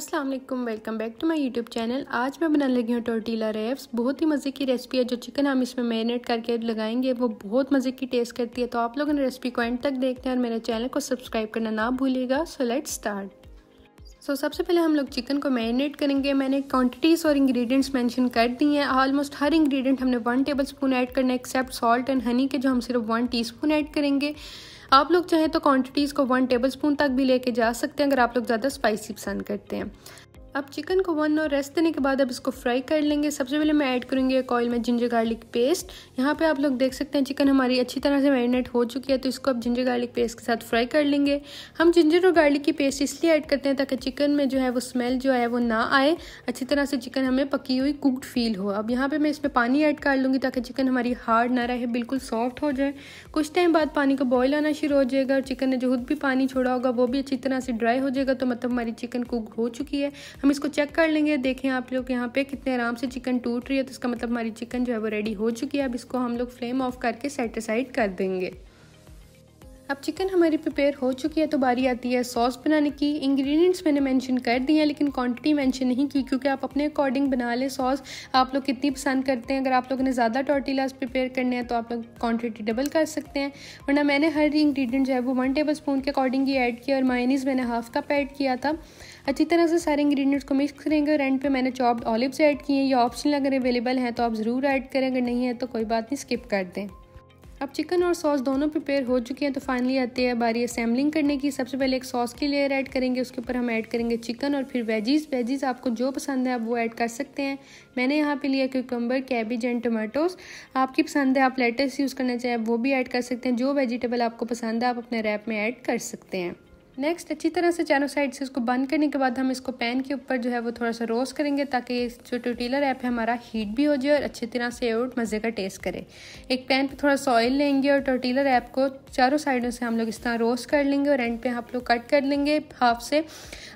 अस्सलाम वालेकुम welcome back to my YouTube channel आज मैं बनाने लगी हूँ टोर्टीला रेप्स बहुत ही मज़े की रेसिपी है जो चिकन हम इसमें मैरिनेट करके लगाएंगे वो बहुत मज़े की टेस्ट करती है तो आप लोगों ने रेसिपी को एंड तक देखते हैं और मेरे चैनल को सब्सक्राइब करना ना भूलिएगा सो लेट स्टार्ट तो सबसे पहले हम लोग चिकन को मैरिनेट करेंगे मैंने क्वांटिटीज़ और इंग्रेडिएंट्स मेंशन कर दी हैं ऑलमोस्ट हर इंग्रेडिएंट हमने वन टेबल स्पून ऐड करना है एक्सेप्ट सॉल्ट एंड हनी के जो हम सिर्फ वन टीस्पून ऐड करेंगे आप लोग चाहें तो क्वांटिटीज़ को वन टेबल स्पून तक भी लेके जा सकते हैं अगर आप लोग ज़्यादा स्पाइसी पसंद करते हैं अब चिकन को वन और रेस्ट देने के बाद अब इसको फ्राई कर लेंगे सबसे पहले मैं ऐड करूँगी एक ऑयल में जिंजर गार्लिक पेस्ट यहाँ पे आप लोग देख सकते हैं चिकन हमारी अच्छी तरह से मैरिनेट हो चुकी है तो इसको अब जिंजर गार्लिक पेस्ट के साथ फ्राई कर लेंगे हम जिंजर और गार्लिक की पेस्ट इसलिए ऐड करते हैं ताकि चिकन में जो है वो स्मेल जो है वो ना आए अच्छी तरह से चिकन हमें पकी हुई कुकड फील हो अब यहाँ पर मैं इसमें पानी ऐड कर लूँगी ताकि चिकन हमारी हार्ड ना रहे बिल्कुल सॉफ्ट हो जाए कुछ टाइम बाद पानी को बॉयल आना शुरू हो जाएगा और चिकन ने जो खुद भी पानी छोड़ा होगा वो भी अच्छी तरह से ड्राई हो जाएगा तो मतलब हमारी चिकन कुक हो चुकी है हम इसको चेक कर लेंगे देखें आप लोग यहाँ पे कितने आराम से चिकन टूट रही है तो इसका मतलब हमारी चिकन जो है वो रेडी हो चुकी है अब इसको हम लोग फ्लेम ऑफ करके सेटिसाइड कर देंगे अब चिकन हमारी प्रिपेयर हो चुकी है तो बारी आती है सॉस बनाने की इंग्रेडिएंट्स मैंने मेंशन कर दिए हैं लेकिन क्वांटिटी मेंशन नहीं की क्योंकि आप अपने अकॉर्डिंग बना लें सॉस आप लोग कितनी पसंद करते हैं अगर आप लोगों ने ज़्यादा टॉर्टिलास प्रिपेयर करने हैं तो आप लोग क्वान्टिटी डबल कर सकते हैं वरना मैंने हर इंग्रीडियंट जो है वो वन टेबल स्पून के अकॉर्डिंग ही ऐड किया और मायनीज मैंने हाफ कप ऐड किया था अच्छी तरह से सारे इंग्रेडिएंट्स को मिक्स करेंगे और एंड पे मैंने चॉप्ड ऑलिव्स ऐड किए हैं ये ऑप्शनल अगर अवेलेबल हैं तो आप ज़रूर ऐड करें अगर नहीं है तो कोई बात नहीं स्किप कर दें अब चिकन और सॉस दोनों प्रिपेयर हो चुके हैं तो फाइनली आती है बारी असेंबलिंग करने की सबसे पहले एक सॉस की लेयर ऐड करेंगे उसके ऊपर हम ऐड करेंगे चिकन और फिर वेजीज वेजीज आपको जो पसंद है आप वो ऐड कर सकते हैं मैंने यहाँ पे लिया क्यूकम्बर कैबिज एंड टमाटोज आपकी पसंद है आप लेटेस्ट यूज़ करना चाहें वो भी ऐड कर सकते हैं जो वेजिटेबल आपको पसंद है आप अपने रैप में ऐड कर सकते हैं नेक्स्ट अच्छी तरह से चारों साइड से इसको बंद करने के बाद हम इसको पैन के ऊपर जो है वो थोड़ा सा रोस्ट करेंगे ताकि जो टोटीलर ऐप है हमारा हीट भी हो जाए और अच्छी तरह से और मज़े का टेस्ट करे एक पैन पे थोड़ा सा ऑयल लेंगे और टोटीलर ऐप को चारों साइडों से हम लोग इस तरह रोस्ट कर लेंगे और एंड पे आप लोग कट कर लेंगे हाफ से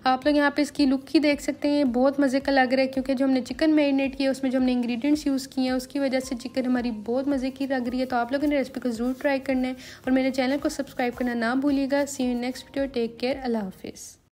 आप लोग यहाँ पे इसकी लुक ही देख सकते हैं बहुत मज़े का लग रहा है क्योंकि जो हमने चिकन मेरीनेट किया उसमें जो हमने इंग्रीडियंट्स यूज़ किए हैं उसकी वजह से चिकन हमारी बहुत मज़े की लग रही है तो आप लोग ने रेसिपी को ज़रूर ट्राई करना है और मेरे चैनल को सब्सक्राइब करना ना भूलिएगा see you next video take take care allah